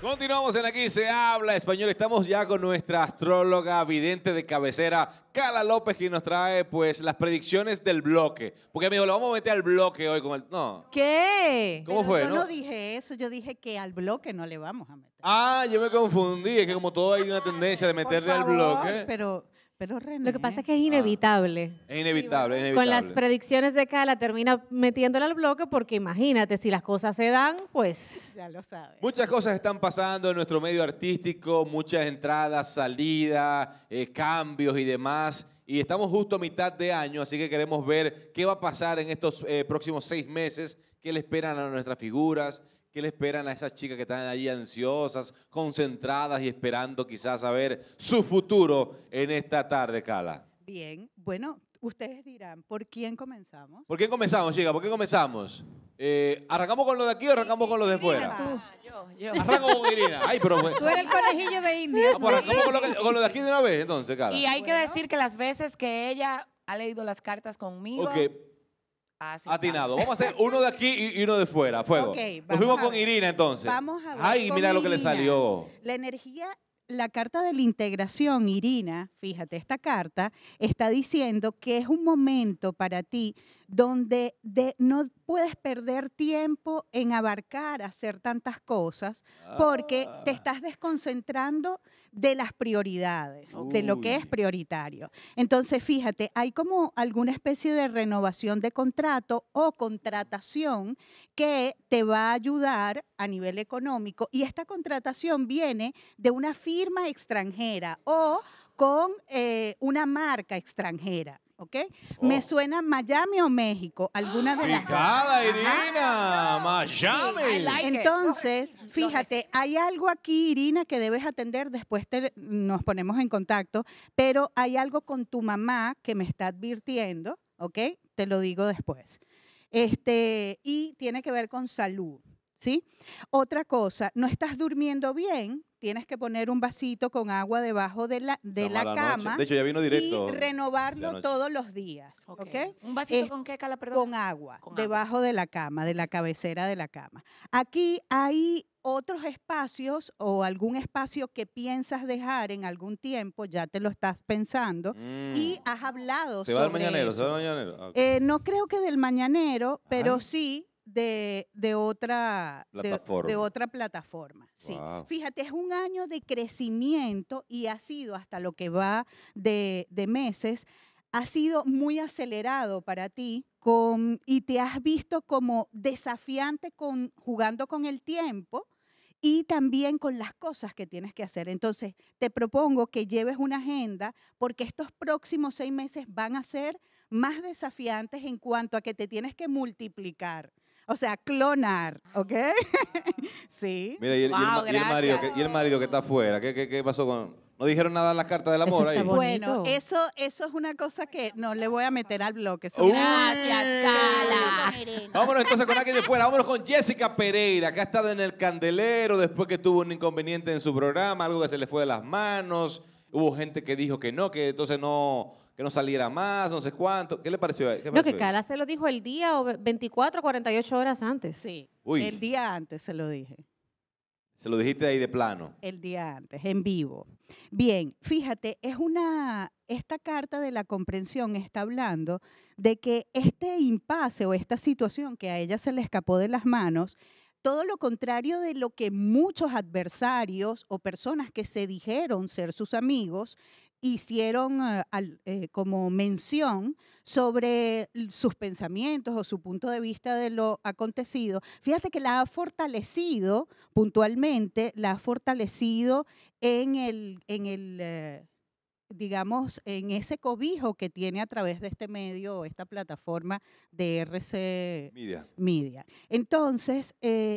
Continuamos en Aquí se habla español. Estamos ya con nuestra astróloga vidente de cabecera, Carla López, que nos trae pues las predicciones del bloque. Porque me dijo, lo vamos a meter al bloque hoy No. ¿Qué? ¿Cómo fue? Yo no, dije eso, yo dije que al bloque no le vamos a meter. Ah, yo me confundí, es que como todo hay una tendencia de meterle al bloque. Pero lo que pasa es que es inevitable. Ah, es inevitable, es inevitable. Con las predicciones de Cala termina metiéndola al bloque porque imagínate, si las cosas se dan, pues... Ya lo sabes. Muchas cosas están pasando en nuestro medio artístico, muchas entradas, salidas, eh, cambios y demás. Y estamos justo a mitad de año, así que queremos ver qué va a pasar en estos eh, próximos seis meses, qué le esperan a nuestras figuras, ¿Qué le esperan a esas chicas que están allí ansiosas, concentradas y esperando quizás saber su futuro en esta tarde, Cala? Bien, bueno, ustedes dirán, ¿por quién comenzamos? ¿Por quién comenzamos, chica? ¿Por qué comenzamos? Eh, ¿Arrancamos con lo de aquí o arrancamos con lo de fuera? Arrancamos ah, yo, Arranco con Irina. Ay, pero... Tú eres el conejillo de India. arrancamos con lo, de aquí de una vez, entonces, Cala. Y hay que decir que las veces que ella ha leído las cartas conmigo... Atinado. Vamos a hacer uno de aquí y uno de fuera. Fuego. Nos fuimos con Irina entonces. Vamos a ver. Ay, mira lo que le salió. La energía, la carta de la integración, Irina, fíjate, esta carta está diciendo que es un momento para ti donde no puedes perder tiempo en abarcar, hacer tantas cosas, porque te ah. estás desconcentrando de las prioridades, de lo que es prioritario. Entonces, fíjate, hay como alguna especie de renovación de contrato o contratación que te va a ayudar a nivel económico y esta contratación viene de una firma extranjera o con eh, una marca extranjera. ¿ok? Me oh. suena Miami o México, alguna de las Irina, Miami. Entonces, fíjate, hay algo aquí, Irina, que debes atender, después nos ponemos en contacto, pero hay algo con tu mamá que me está advirtiendo, ¿ok? Te lo digo después. Este, y tiene que ver con salud. ¿sí? Otra cosa, no estás durmiendo bien, tienes que poner un vasito con agua debajo de la, de la, cama. Y renovarlo todos los días. ¿Un vasito con qué, Cala, perdón? Con agua, debajo de la cama, de la cabecera de la cama. Aquí hay otros espacios o algún espacio que piensas dejar en algún tiempo, ya te lo estás pensando y mm. has hablado se va mañanero, Se va mañanero. Ah, eh, no creo que del mañanero, pero sí de, otra, de, otra plataforma. Sí. Fíjate, es un año de crecimiento y ha sido hasta lo que va de, de meses, ha sido muy acelerado para ti con, y te has visto como desafiante con, jugando con el tiempo y también con las cosas que tienes que hacer. Entonces, te propongo que lleves una agenda porque estos próximos seis meses van a ser más desafiantes en cuanto a que te tienes que multiplicar. O sea, clonar, ¿ok? sí. Mira, y el, marido, que, está afuera, ¿qué, qué, qué pasó con...? No dijeron nada en las cartas del amor ahí. Bueno, eso, eso es una cosa que no le voy a meter al bloque. Gracias, Cala. Vámonos entonces con alguien de fuera. Vámonos con Jessica Pereira, que ha estado en el candelero después que tuvo un inconveniente en su programa, algo que se le fue de las manos. Hubo gente que dijo que no, que entonces no, que no saliera más, no sé cuánto. ¿Qué le pareció? no, que Cala se lo dijo el día o 24, 48 horas antes. Sí. El día antes se lo dije. Se lo dijiste ahí de plano. El día antes, en vivo. Bien, fíjate, es una, esta carta de la comprensión está hablando de que este impasse o esta situación que a ella se le escapó de las manos, todo lo contrario de lo que muchos adversarios o personas que se dijeron ser sus amigos hicieron eh, eh, como mención sobre sus pensamientos o su punto de vista de lo acontecido. Fíjate que la ha fortalecido puntualmente, la ha fortalecido en el, en el eh, digamos, en ese cobijo que tiene a través de este medio o esta plataforma de RC Media. Entonces,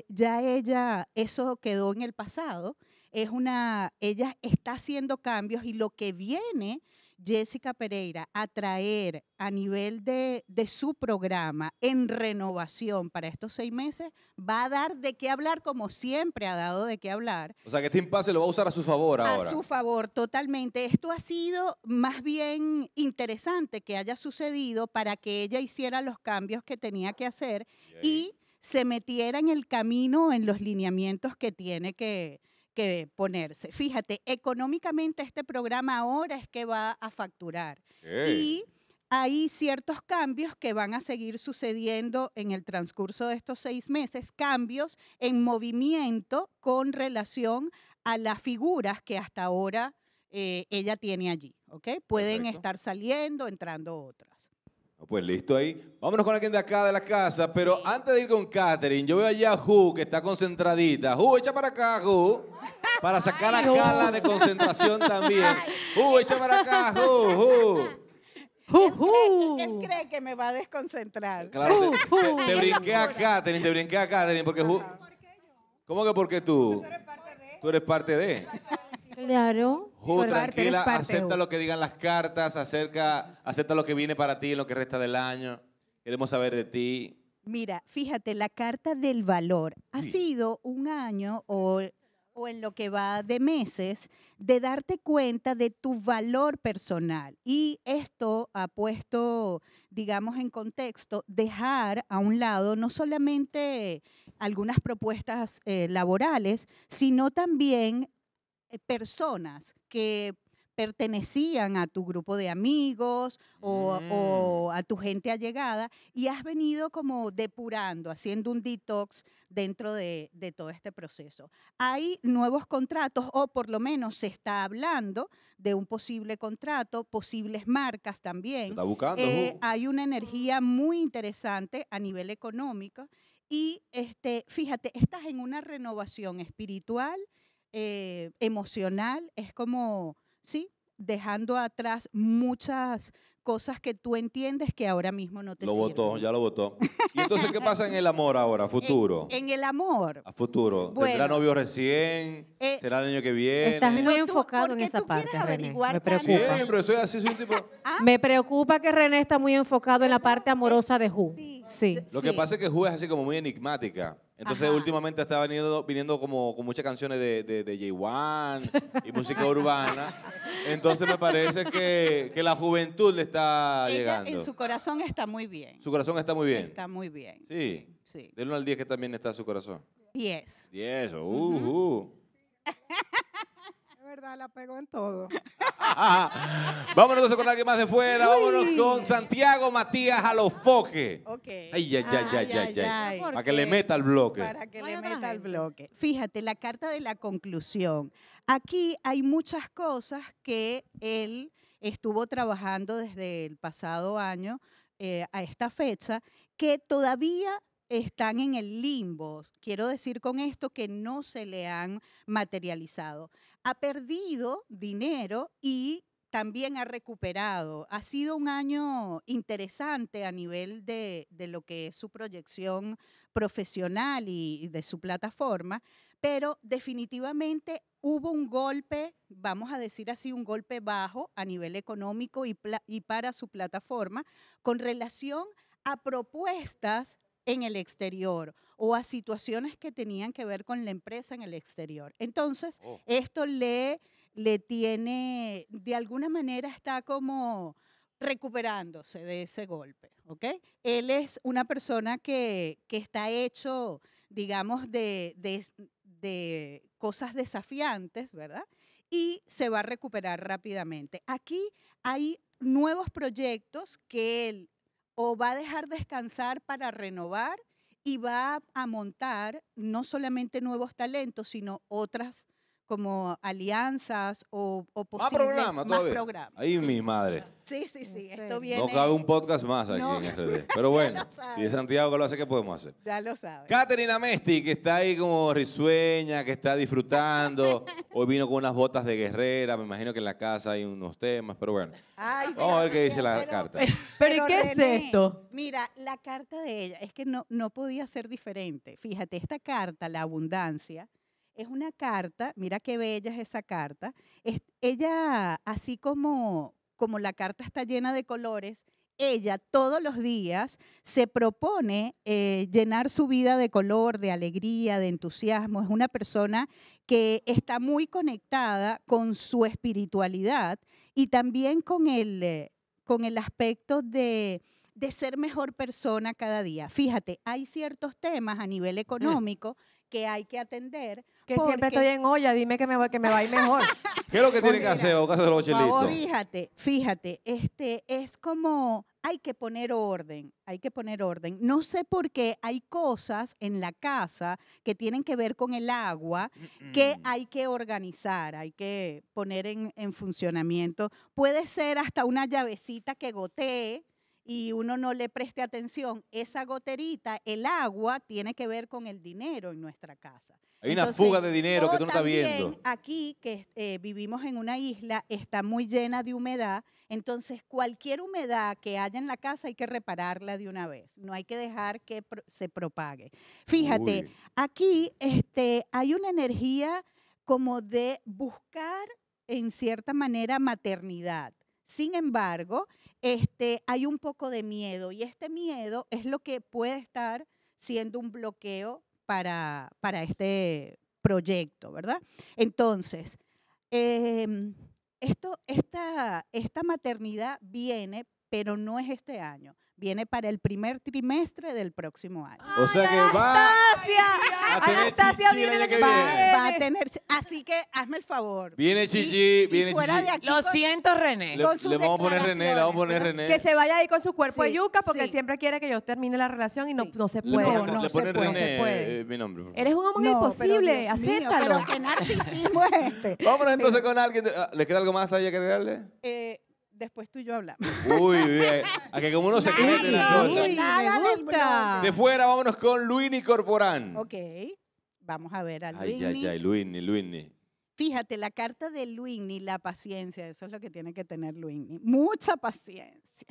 ya ella, eso quedó en el pasado es una, ella está haciendo cambios y lo que viene Jessica Pereira a traer a nivel de, de, su programa en renovación para estos seis meses va a dar de qué hablar como siempre ha dado de qué hablar. O sea que este impasse lo va a usar a su favor ahora. A su favor, totalmente. Esto ha sido más bien interesante que haya sucedido para que ella hiciera los cambios que tenía que hacer y se metiera en el camino, en los lineamientos que tiene que, que ponerse. Fíjate, económicamente este programa ahora es que va a facturar. Y hay ciertos cambios que van a seguir sucediendo en el transcurso de estos seis meses, cambios en movimiento con relación a las figuras que hasta ahora eh, ella tiene allí. ¿ok? Pueden estar saliendo, entrando otras. Pues listo ahí. Vámonos con alguien de acá de la casa. Pero antes de ir con Katherine, yo veo allá a Ju que está concentradita. Ju, echa para acá, Ju. Para sacar la de concentración también. Ju, echa para acá, Ju, Ju. Él él cree que me va a desconcentrar. Claro, te, brinqué a Katherine, te brinqué a Katherine, porque ¿Cómo que porque tú? Tú eres parte de. Tú eres parte de. Claro. tranquila, acepta lo que digan las cartas, acerca, acepta lo que viene para ti, lo que resta del año. Queremos saber de ti. Mira, fíjate, la carta del valor ha sido un año o, en lo que va de meses de darte cuenta de tu valor personal. Y esto ha puesto, digamos, en contexto dejar a un lado no solamente algunas propuestas eh, laborales, sino también eh, personas que pertenecían a tu grupo de amigos mm. o, a tu gente allegada y has venido como depurando, haciendo un detox dentro de, todo este proceso. Hay nuevos contratos o por lo menos se está hablando de un posible contrato, posibles marcas también. está buscando. Eh, hay una energía muy interesante a nivel económico y este, fíjate, estás en una renovación espiritual eh, emocional, es como, sí, dejando atrás muchas cosas que tú entiendes que ahora mismo no te lo votó, ya lo votó. ¿Y entonces qué pasa en el amor ahora, futuro? En, el amor. A futuro. ¿Tendrá novio recién? Eh, ¿Será el año que viene? Estás muy enfocado en esa parte, René. Me preocupa. ¿Ah? Me preocupa que René está muy enfocado en la parte eh, amorosa de Ju. Lo que pasa es que Ju es así como muy enigmática. Entonces últimamente está viniendo, viniendo como con muchas canciones de, de, j y música urbana. Entonces me parece que, la juventud le está llegando. En su corazón está muy bien. Su corazón está muy bien. Está muy bien. Sí. sí, Del al 10 que también está su corazón. 10. 10, uh, uh. verdad, la pegó en todo. vámonos con alguien más de fuera. Vámonos con Santiago Matías Alofoque. Ok. Ay, ay, ay, ay, ay, ay. Para que le meta el bloque. Para que le meta el bloque. Fíjate, la carta de la conclusión. Aquí hay muchas cosas que él estuvo trabajando desde el pasado año eh, a esta fecha que todavía están en el limbo. Quiero decir con esto que no se le han materializado. Ha perdido dinero y también ha recuperado. Ha sido un año interesante a nivel de, lo que es su proyección profesional y, de su plataforma, pero definitivamente hubo un golpe, vamos a decir así, un golpe bajo a nivel económico y, y para su plataforma con relación a propuestas en el exterior o a situaciones que tenían que ver con la empresa en el exterior. Entonces, oh. esto le, le tiene, de alguna manera está como recuperándose de ese golpe, ¿ok? Él es una persona que, está hecho, digamos, de, de cosas desafiantes, ¿verdad? Y se va a recuperar rápidamente. Aquí hay nuevos proyectos que él o va a dejar descansar para renovar y va a montar no solamente nuevos talentos, sino otras como alianzas o, o posibles, más programas Ahí mi madre. Sí, sí, sí, esto viene. No cabe un podcast más aquí en RD. Pero bueno, si es Santiago que lo hace, ¿qué podemos hacer? Ya lo sabes. Caterina Mesti, que está ahí como risueña, que está disfrutando. Hoy vino con unas botas de guerrera, me imagino que en la casa hay unos temas, pero bueno. Vamos a ver qué dice la carta. Pero, ¿qué es esto? Mira, la carta de ella es que no, no podía ser diferente. Fíjate, esta carta, la abundancia, es una carta, mira qué bella es esa carta. ella, así como, como la carta está llena de colores, ella todos los días se propone eh, llenar su vida de color, de alegría, de entusiasmo. Es una persona que está muy conectada con su espiritualidad y también con el, eh, con el aspecto de, de ser mejor persona cada día. Fíjate, hay ciertos temas a nivel económico que hay que atender. Que siempre estoy en olla, dime que me, va, que me va a ir mejor. ¿Qué es lo que tiene que pues hacer, Bocaso de los Fíjate, fíjate, este, es como hay que poner orden, hay que poner orden. No sé por qué hay cosas en la casa que tienen que ver con el agua que hay que organizar, hay que poner en, en funcionamiento. Puede ser hasta una llavecita que gotee, y uno no le preste atención, esa goterita, el agua, tiene que ver con el dinero en nuestra casa. Hay una fuga de dinero que tú no estás viendo. Aquí, que eh, vivimos en una isla, está muy llena de humedad. Entonces, cualquier humedad que haya en la casa hay que repararla de una vez. No hay que dejar que se propague. Fíjate, aquí este, hay una energía como de buscar, en cierta manera, maternidad sin embargo, este, hay un poco de miedo y este miedo es lo que puede estar siendo un bloqueo para, este proyecto, ¿verdad? Entonces, em, esta maternidad viene, pero no es este año viene para el primer trimestre del próximo año. O sea que va. Anastasia, a Anastasia viene año que va, viene. a tener. Así que hazme el favor. Viene Chichi, viene fuera Chichi. de aquí Lo siento, René. Le, vamos a poner René, le vamos a poner René. Que se vaya ahí con su cuerpo de yuca porque él siempre quiere que yo termine la relación y no, no se puede. no, se eh, puede, no se puede. mi nombre. Eres un hombre imposible, acéptalo. pero qué narcisismo es este. Vámonos entonces con alguien. Ah, ¿Le queda algo más ella que agregarle? Eh, después tú y yo hablamos. Uy, bien. A que como uno se De fuera, vámonos con Luini Corporán. Ok. Vamos a ver a Luini. Ay, ay, ay, Luini, Luini. Fíjate, la carta de Luini, la paciencia, eso es lo que tiene que tener Luini. Mucha paciencia.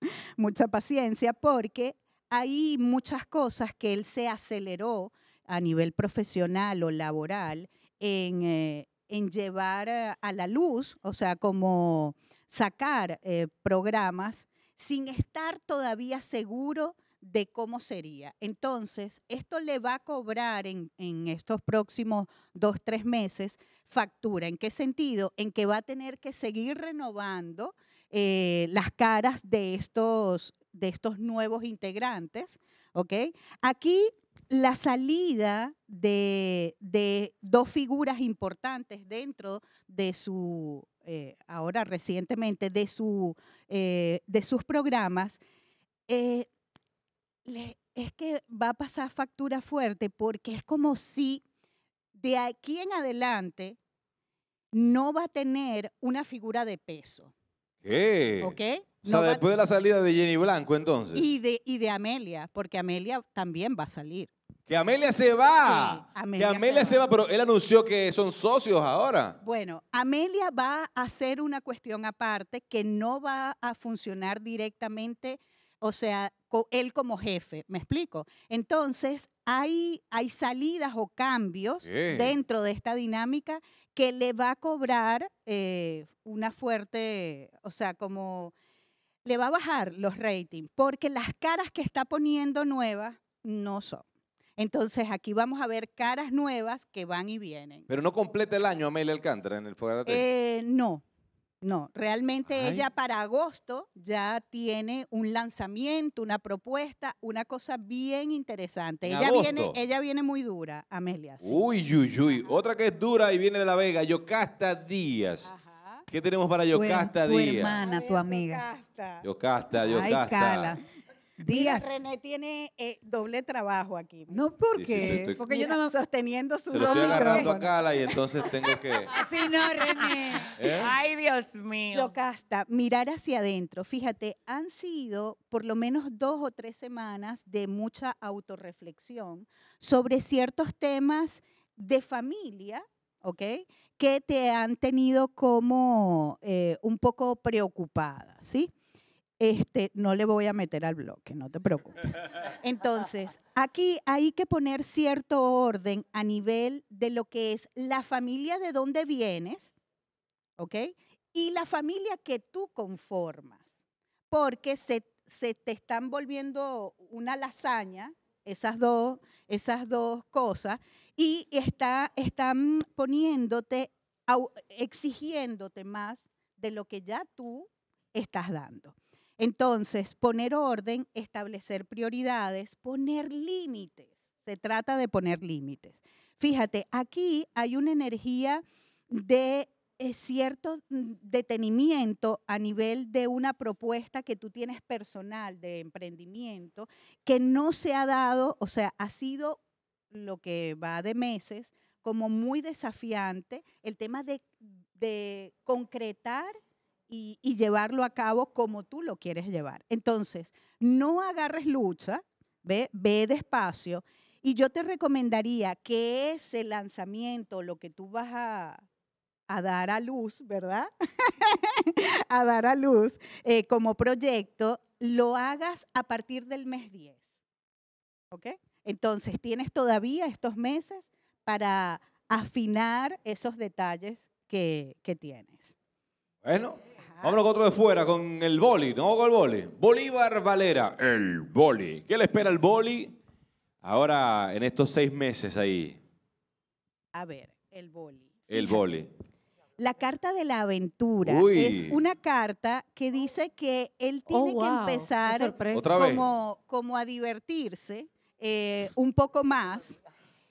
Mucha paciencia porque hay muchas cosas que él se aceleró a nivel profesional o laboral en, eh, en llevar eh, a la luz, o sea, como sacar eh, programas sin estar todavía seguro de cómo sería. Entonces, esto le va a cobrar en, estos próximos dos, tres meses factura. ¿En qué sentido? En que va a tener que seguir renovando eh, las caras de estos, de estos nuevos integrantes. ¿ok? Aquí la salida de, dos figuras importantes dentro de su, eh, ahora recientemente, de, eh, sus programas, eh, es que va a pasar factura fuerte porque es como si de aquí en adelante no va a tener una figura de peso. ¿Qué? ¿Ok? O sea, después de la salida de Jenny Blanco, entonces. y de Amelia, porque Amelia también va a salir. Que Amelia se va. que Amelia se, va. pero él anunció que son socios ahora. Bueno, Amelia va a hacer una cuestión aparte que no va a funcionar directamente, o sea, él como jefe, ¿me explico? Entonces, hay, hay salidas o cambios dentro de esta dinámica que le va a cobrar eh, una fuerte, o sea, como le va a bajar los ratings, porque las caras que está poniendo nuevas no son. Entonces aquí vamos a ver caras nuevas que van y vienen. Pero no completa el año Amelia Alcántara en el Fogarate. Eh, no, no, realmente ella para agosto ya tiene un lanzamiento, una propuesta, una cosa bien interesante. Ella viene, ella viene muy dura, Amelia. Uy, uy, uy. Otra que es dura y viene de La Vega, Yocasta Díaz. Ajá. ¿Qué tenemos para Yocasta Díaz? Tu hermana, tu amiga. Yocasta, Yocasta, Yocasta días. René tiene eh, doble trabajo aquí. No, ¿por qué? Porque yo no Sosteniendo su Se lo estoy agarrando a Cala y entonces tengo que... Así no, René. ¿Eh? Ay, Dios mío. Locasta, mirar hacia adentro. Fíjate, han sido por lo menos dos o tres semanas de mucha autorreflexión sobre ciertos temas de familia, ¿ok? Que te han tenido como eh, un poco preocupada, ¿sí? Este, no le voy a meter al bloque, no te preocupes. Entonces, aquí hay que poner cierto orden a nivel de lo que es la familia de donde vienes, ¿ok? Y la familia que tú conformas, porque se, te están volviendo una lasaña esas dos, esas dos cosas y están poniéndote, exigiéndote más de lo que ya tú estás dando. Entonces, poner orden, establecer prioridades, poner límites. Se trata de poner límites. Fíjate, aquí hay una energía de eh, cierto mm, detenimiento a nivel de una propuesta que tú tienes personal de emprendimiento que no se ha dado, o sea, ha sido lo que va de meses como muy desafiante el tema de, de concretar y, llevarlo a cabo como tú lo quieres llevar. Entonces, no agarres lucha, ve, ve despacio. Y yo te recomendaría que ese lanzamiento, lo que tú vas a, dar a luz, ¿verdad? a dar a luz eh, como proyecto, lo hagas a partir del mes 10. ¿Ok? Entonces, tienes todavía estos meses para afinar esos detalles que tienes. Bueno, Vámonos con otro de fuera, con el boli. No con el boli. Bolívar Valera, el boli. ¿Qué le espera el boli ahora en estos seis meses ahí? A ver, el boli. El boli. La carta de la aventura es una carta que dice que él oh, tiene que empezar como, como, a divertirse eh, un poco más.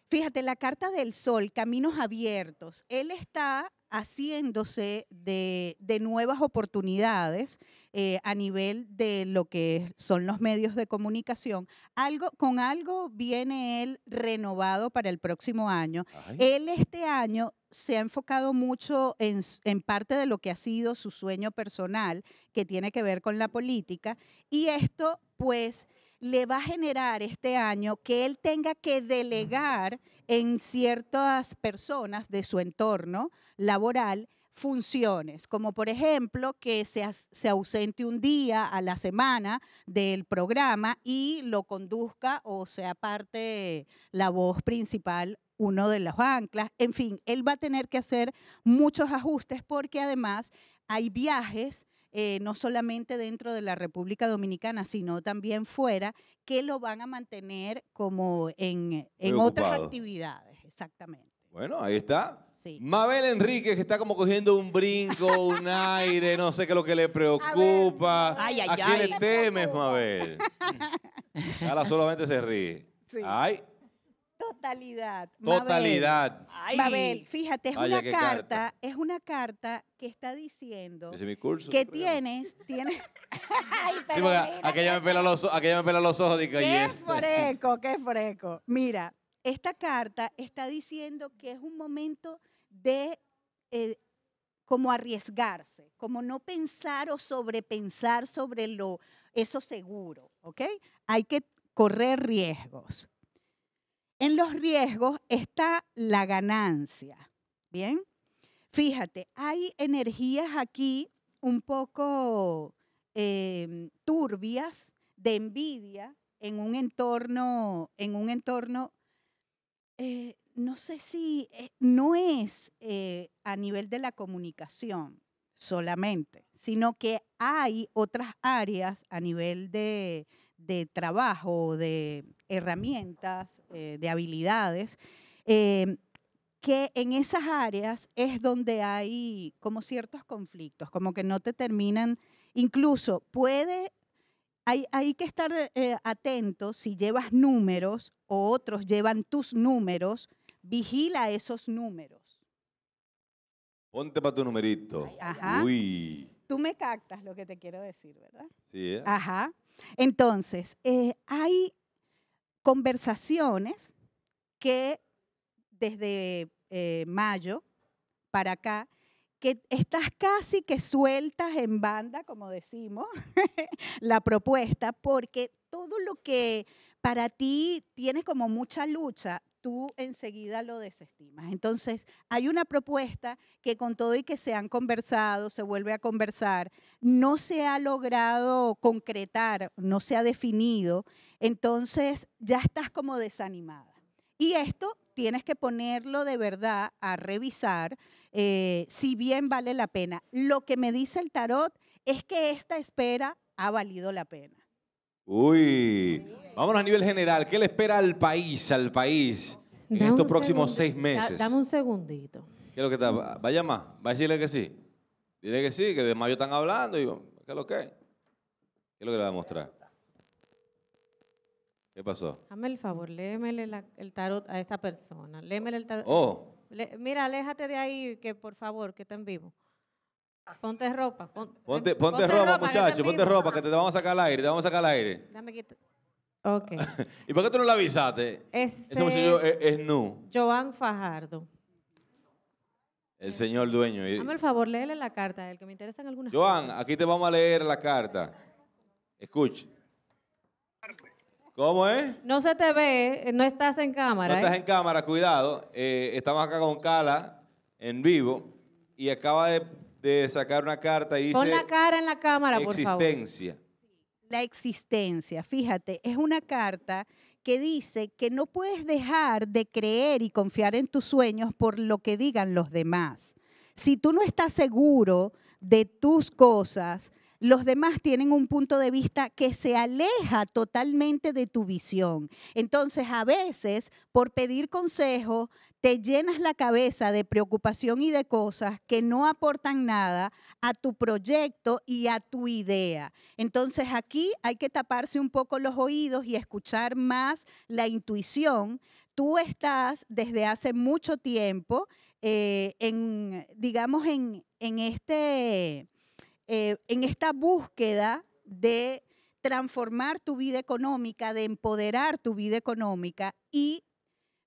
Fíjate, la carta del sol, caminos abiertos. Él está haciéndose de, nuevas oportunidades eh, a nivel de lo que son los medios de comunicación. Algo, con algo viene él renovado para el próximo año. Él este año se ha enfocado mucho en, en, parte de lo que ha sido su sueño personal, que tiene que ver con la política, y esto pues le va a generar este año que él tenga que delegar en ciertas personas de su entorno laboral funciones, como por ejemplo que se, se, ausente un día a la semana del programa y lo conduzca o sea parte la voz principal uno de los anclas. En fin, él va a tener que hacer muchos ajustes porque además hay viajes eh, no solamente dentro de la República Dominicana, sino también fuera, que lo van a mantener como en, otras actividades, exactamente. Bueno, ahí está. Mabel Enrique que está como cogiendo un brinco, un aire, no sé qué es lo que le preocupa. ¿A, ay, ay, quién le temes, Mabel? Ahora solamente se ríe. Sí. Totalidad. Totalidad. Mabel, fíjate, es una carta, es una carta que está diciendo que tienes, tienes. aquella, me pela los, ojos. Este". qué fresco, freco, qué freco. Mira, esta carta está diciendo que es un momento de eh, como arriesgarse, como no pensar o sobrepensar sobre lo eso seguro, ¿ok? Hay que correr riesgos. En los riesgos está la ganancia. Bien, fíjate, hay energías aquí un poco em, turbias de envidia en un entorno, en un entorno, eh, no sé si, eh, no es eh, a nivel de la comunicación solamente, sino que hay otras áreas a nivel de, de trabajo, de herramientas, eh, de habilidades, eh, que en esas áreas es donde hay como ciertos conflictos, como que no te terminan, incluso puede, hay, que estar eh, atento si llevas números o otros llevan tus números, vigila esos números. Ponte para tu numerito. Ajá. Uy. Tú me captas lo que te quiero decir, ¿verdad? Sí. Ajá. Entonces, eh, hay conversaciones que desde eh, mayo para acá, que estás casi que sueltas en banda, como decimos, la propuesta, porque todo lo que para ti tienes como mucha lucha, tú enseguida lo desestimas. Entonces, hay una propuesta que con todo y que se han conversado, se vuelve a conversar, no se ha logrado concretar, no se ha definido, entonces ya estás como desanimada. Y esto tienes que ponerlo de verdad a revisar, eh, si bien vale la pena. Lo que me dice el tarot es que esta espera ha valido la pena. Uy, vámonos a nivel general. ¿Qué le espera al país, al país, en estos próximos seis meses? dame un segundito. ¿Qué es lo que está? ¿Va a llamar? ¿Va a decirle que sí? Dile que sí, que de mayo están hablando. Y, ¿Qué es lo que ¿Qué es lo que le va a mostrar? ¿Qué pasó? Dame el favor, léeme el tarot a esa persona. léeme el tarot. Oh. mira, aléjate de ahí, que por favor, que está en vivo. Ponte ropa. Ponte, ropa, muchachos, muchacho. Ponte ropa, que te vamos a sacar al aire. Te vamos a sacar al aire. Dame quita. Ok. ¿Y por qué tú no la avisaste? Ese, muchacho es, es, nu. Joan Fajardo. El señor dueño. Dame el favor, léele la carta, el que me interesa en algunas Joan, aquí te vamos a leer la carta. Escuche. ¿Cómo es? No se te ve, no estás en cámara. No estás ¿eh? en cámara, cuidado. Eh, estamos acá con Cala en vivo y acaba de de sacar una carta y dice. Pon la cara en la cámara, por favor. Existencia. La existencia, fíjate, es una carta que dice que no puedes dejar de creer y confiar en tus sueños por lo que digan los demás. Si tú no estás seguro de tus cosas, los demás tienen un punto de vista que se aleja totalmente de tu visión. Entonces, a veces, por pedir consejo, te llenas la cabeza de preocupación y de cosas que no aportan nada a tu proyecto y a tu idea. Entonces, aquí hay que taparse un poco los oídos y escuchar más la intuición. Tú estás desde hace mucho tiempo eh, en, digamos, en este eh, en esta búsqueda de transformar tu vida económica, de empoderar tu vida económica y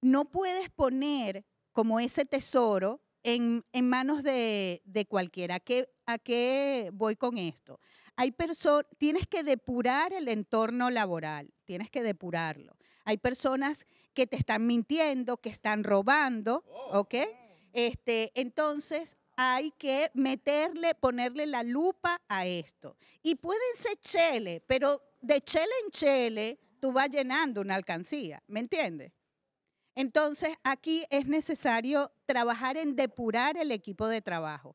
no puedes poner como ese tesoro en, manos de, cualquiera. ¿A qué, ¿A voy con esto? Hay personas, tienes que depurar el entorno laboral, tienes que depurarlo. Hay personas que te están mintiendo, que están robando, oh, ¿ok? Este, entonces, hay que meterle, ponerle la lupa a esto. Y pueden ser chele, pero de chele en chele tú vas llenando una alcancía, ¿me entiendes? Entonces aquí es necesario trabajar en depurar el equipo de trabajo.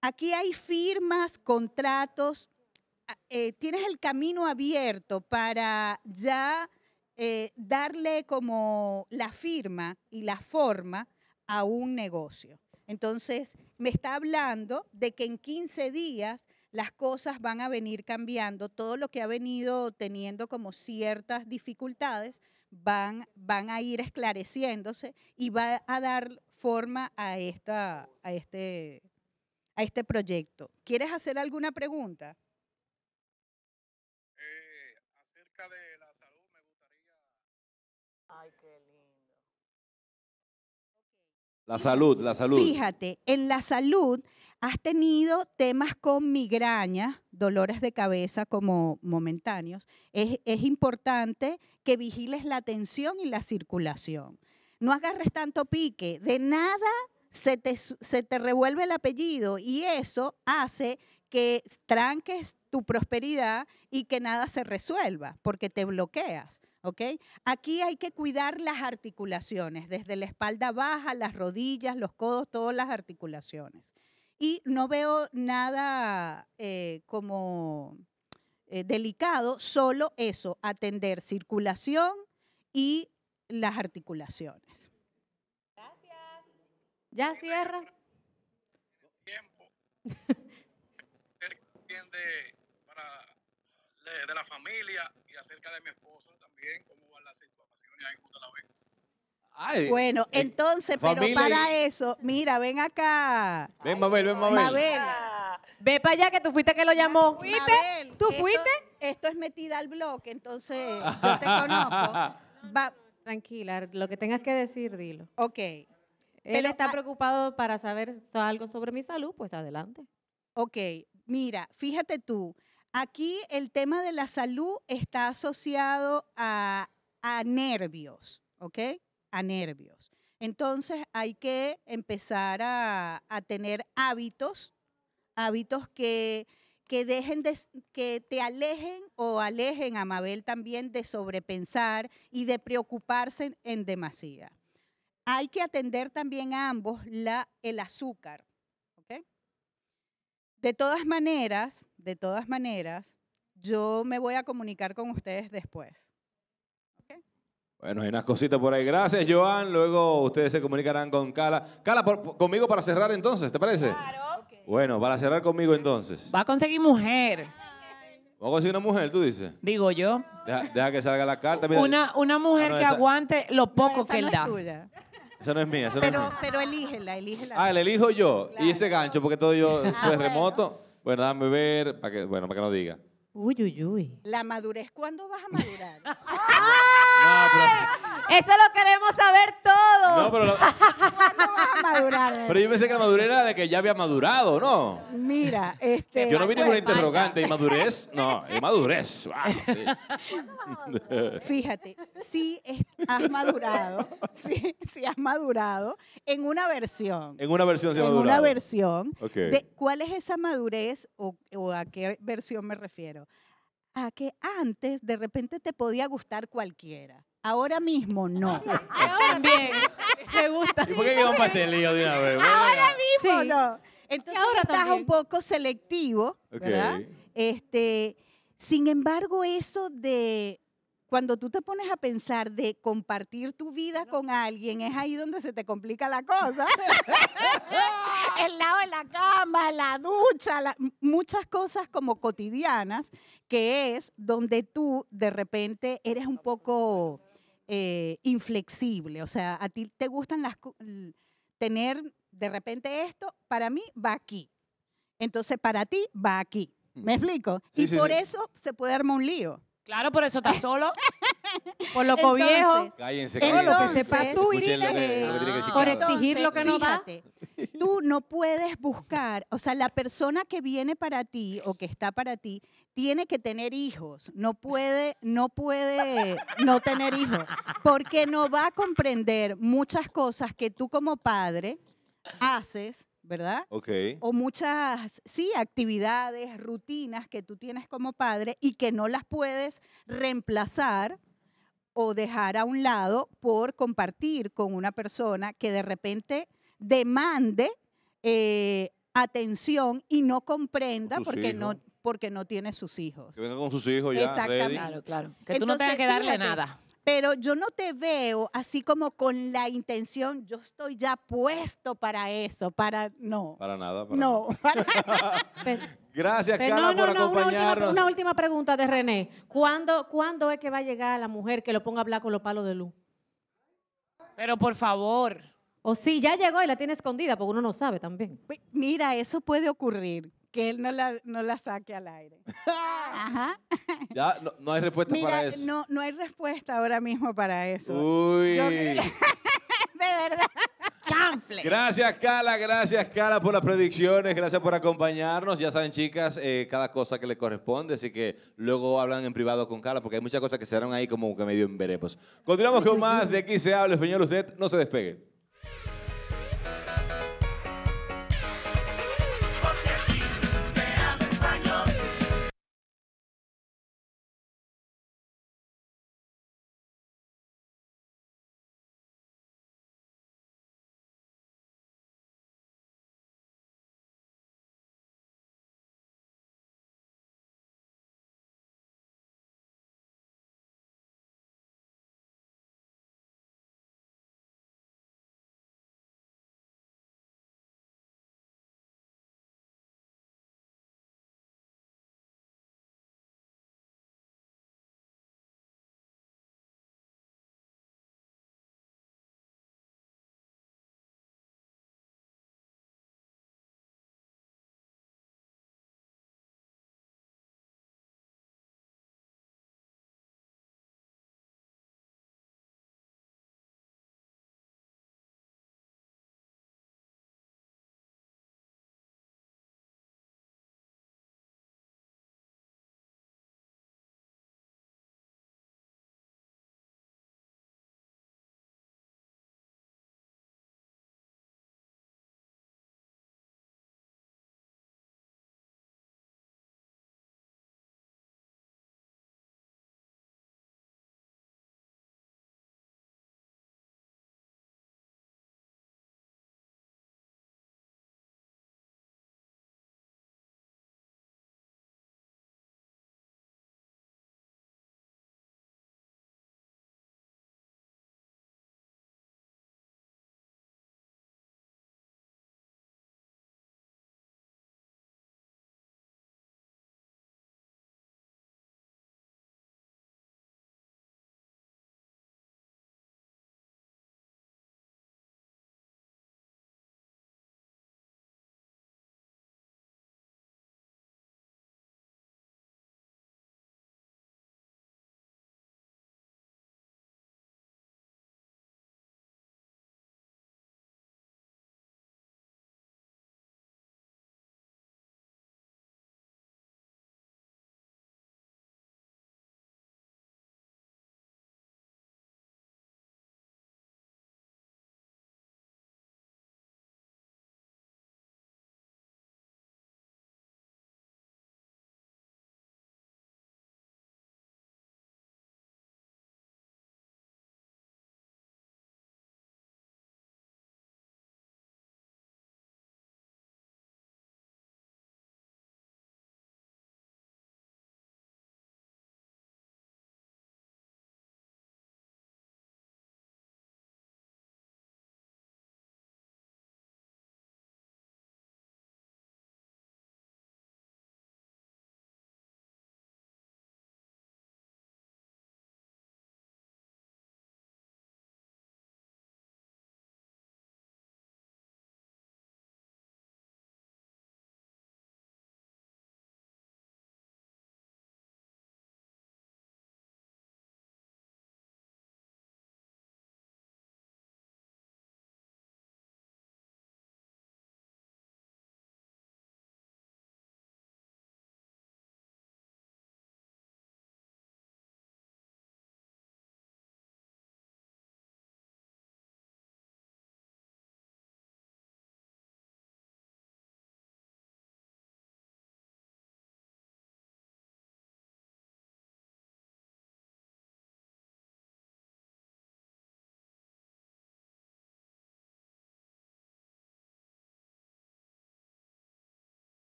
Aquí hay firmas, contratos, ah, eh, tienes el camino abierto para ya eh, darle como la firma y la forma a un negocio. Entonces, me está hablando de que en 15 días las cosas van a venir cambiando, todo lo que ha venido teniendo como ciertas dificultades van, van a ir esclareciéndose y va a dar forma a, esta, a, este, a este proyecto. ¿Quieres hacer alguna pregunta? Eh, acerca de la salud, me gustaría... Ay, qué lindo. La salud, la salud. Fíjate, en la salud has tenido temas con migrañas, dolores de cabeza como momentáneos. Es, importante que vigiles la tensión y la circulación. No agarres tanto pique, de nada se te, se te revuelve el apellido y eso hace que tranques tu prosperidad y que nada se resuelva porque te bloqueas. Aquí hay que cuidar las articulaciones, desde la espalda baja, las rodillas, los codos, todas las articulaciones. Y no veo nada eh, como eh, delicado, solo eso, atender circulación y las articulaciones. Gracias. Ya cierra. Tiempo. de, de, la familia y acerca de mi esposo? bueno, eh, entonces, pero para eso, mira, ven acá. Ven, Mabel, ven, Mabel. Ah. Ve para allá que tú fuiste que lo llamó. ¿Fuiste? ¿Tú fuiste? Esto, es metida al bloque, entonces yo te conozco. Tranquila, lo que tengas que decir, dilo. Ok. Él está preocupado para saber algo sobre mi salud, pues adelante. Ok, mira, fíjate tú, Aquí el tema de la salud está asociado a, a nervios, ¿ok? A nervios. Entonces hay que empezar a, tener hábitos, hábitos que, que dejen que te alejen o alejen a Mabel también de sobrepensar y de preocuparse en, demasía. Hay que atender también a ambos la, el azúcar. ¿OK? De todas maneras, de todas maneras, yo me voy a comunicar con ustedes después. Bueno, hay unas cositas por ahí. Gracias, Joan. Luego ustedes se comunicarán con Cala. Cala, conmigo para cerrar entonces, ¿te parece? Claro. Bueno, para cerrar conmigo entonces. Va a conseguir mujer. ¿Va a conseguir una mujer, tú dices? Digo yo. Deja, que salga la carta. Una, una mujer ah, que aguante lo poco que él da. Esa no es mía. Esa pero, no es mía. pero elígela, elígela. Ah, la elijo yo. Y ese gancho, porque todo yo soy ah, remoto. Bueno, dame ver, para que, bueno, para que no diga. Uy, uy, uy. La madurez, ¿cuándo vas a madurar? no, Eso lo queremos saber todos. No, pero ¿Cuándo vas a madurar? Pero yo pensé que la madurez era de que ya había madurado, ¿no? Mira, este. Yo no vine con interrogante y madurez. No, es madurez. Fíjate, sí has madurado. Sí, sí has madurado en una versión. En una versión se ha madurado. En una versión. Okay. ¿Cuál es esa madurez o a qué versión me refiero? a que antes de repente te podía gustar cualquiera. Ahora mismo no. También. Me gusta. ¿Y por qué quedó el lío de una vez? Ahora mismo no. Entonces ahora estás un poco selectivo, ¿verdad? Este, sin embargo, eso de cuando tú te pones a pensar de compartir tu vida con alguien, es ahí donde se te complica la cosa. El lado de la cama, la ducha, muchas cosas como cotidianas, que es donde tú de repente eres un poco eh, inflexible. O sea, a ti te gustan las tener de repente esto, para mí va aquí. Entonces, para ti va aquí. ¿Me mm. explico? y por eso se puede armar un lío. Claro, por eso estás solo. por lo Cállense, por que sepa tú, por exigir lo que no Tú no puedes buscar, o sea, la persona que viene para ti o que está para ti tiene que tener hijos. No puede, no puede no tener hijos, porque no va a comprender muchas cosas que tú como padre haces ¿verdad? Ok. O muchas, sí, actividades, rutinas que tú tienes como padre y que no las puedes reemplazar o dejar a un lado por compartir con una persona que de repente demande eh, atención y no comprenda porque no porque no tiene sus hijos. Que venga con sus hijos ya. Exactamente. Claro, claro. Que tú no tengas que darle nada pero yo no te veo así como con la intención, yo estoy ya puesto para eso, para no. Para nada, para no. Nada. Gracias, pero no, no, no, Una última, una última, pregunta de René. ¿Cuándo, ¿Cuándo es que va a llegar la mujer que lo ponga a hablar con los palos de luz? Pero por favor. O sí, ya llegó y la tiene escondida, porque uno no sabe también. Mira, eso puede ocurrir que él no la, no la saque al aire. Ajá. Ya, no, hay respuesta para eso. No, no hay respuesta ahora mismo para eso. Uy. de verdad. Chanfle. Gracias, Cala, gracias, Cala, por las predicciones, gracias por acompañarnos. Ya saben, chicas, eh, cada cosa que le corresponde, así que luego hablan en privado con Cala, porque hay muchas cosas que se dan ahí como que medio en veremos. Continuamos con más de aquí se habla español, usted no se despegue.